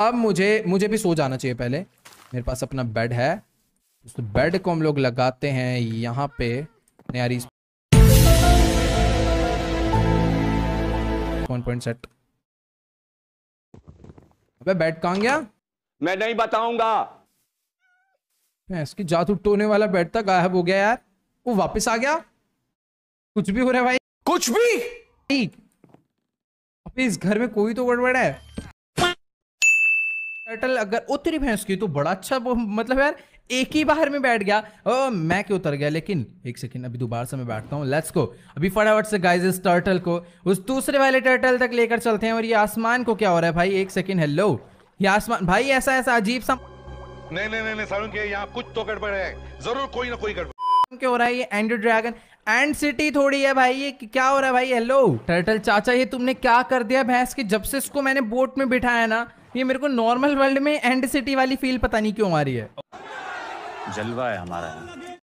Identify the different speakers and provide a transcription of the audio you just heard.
Speaker 1: अब मुझे मुझे भी सो जाना चाहिए पहले मेरे पास अपना बेड है उस तो बेड को हम लोग लगाते हैं यहाँ पे नारी
Speaker 2: पॉइंट सेट
Speaker 3: अबे बेड कहाँ गया
Speaker 2: मैं नहीं बताऊंगा
Speaker 3: इसकी जादू टोने वाला बेड था गायब हो गया यार वो वापस आ गया कुछ भी हो रहा है भाई कुछ भी इस घर में कोई तो गड़बड़ है
Speaker 4: टर्टल अगर उतरी भैंस की तो बड़ा अच्छा मतलब यार एक ही बाहर में बैठ गया ओ, मैं क्यों उतर गया लेकिन एक सेकंड अभी दोबारा से मैं बैठता हूँ लेट्स को अभी फटाफट से गाइज इस टर्टल को उस दूसरे वाले टर्टल तक लेकर चलते हैं और ये आसमान को क्या हो रहा है भाई एक सेकेंड हेलो ये आसमान भाई ऐसा ऐसा अजीब सा
Speaker 5: नहीं नहीं नहीं, नहीं के यहाँ कुछ तो गड़बड़ है जरूर कोई ना कोई गड़बड़
Speaker 4: क्या हो रहा है ये एंड ड्रैगन एंड सिटी थोड़ी है भाई ये क्या हो रहा है भाई हेलो टर्टल चाचा ये तुमने क्या कर दिया भैंस की जब से इसको मैंने बोट में बिठाया ना ये मेरे को नॉर्मल वर्ल्ड में एंड सिटी वाली फील पता नहीं क्यों आ रही है
Speaker 2: जलवा है हमारा